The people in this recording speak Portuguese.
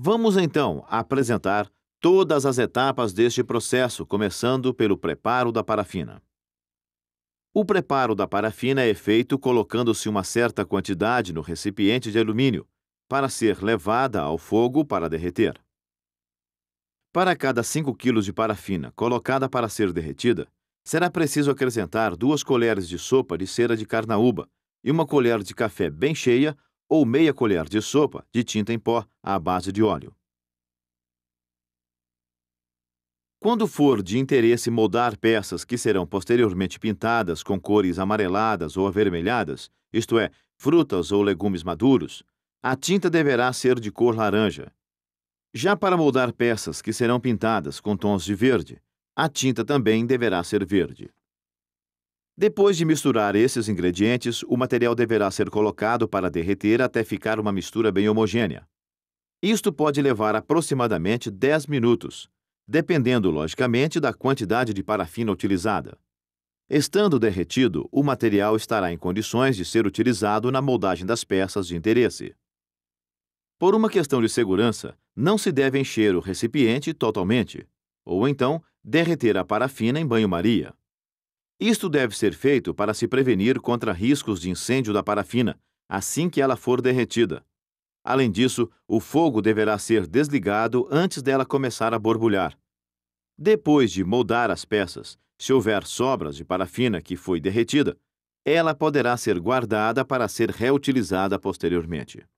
Vamos então apresentar todas as etapas deste processo, começando pelo preparo da parafina. O preparo da parafina é feito colocando-se uma certa quantidade no recipiente de alumínio, para ser levada ao fogo para derreter. Para cada 5 kg de parafina colocada para ser derretida, será preciso acrescentar duas colheres de sopa de cera de carnaúba e uma colher de café bem cheia ou meia colher de sopa de tinta em pó à base de óleo. Quando for de interesse moldar peças que serão posteriormente pintadas com cores amareladas ou avermelhadas, isto é, frutas ou legumes maduros, a tinta deverá ser de cor laranja. Já para moldar peças que serão pintadas com tons de verde, a tinta também deverá ser verde. Depois de misturar esses ingredientes, o material deverá ser colocado para derreter até ficar uma mistura bem homogênea. Isto pode levar aproximadamente 10 minutos, dependendo, logicamente, da quantidade de parafina utilizada. Estando derretido, o material estará em condições de ser utilizado na moldagem das peças de interesse. Por uma questão de segurança, não se deve encher o recipiente totalmente, ou então derreter a parafina em banho-maria. Isto deve ser feito para se prevenir contra riscos de incêndio da parafina assim que ela for derretida. Além disso, o fogo deverá ser desligado antes dela começar a borbulhar. Depois de moldar as peças, se houver sobras de parafina que foi derretida, ela poderá ser guardada para ser reutilizada posteriormente.